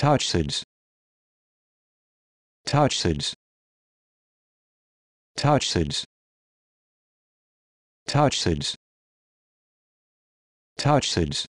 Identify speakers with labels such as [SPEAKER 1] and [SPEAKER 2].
[SPEAKER 1] TouchSids TouchSids TouchSids TouchSids TouchSids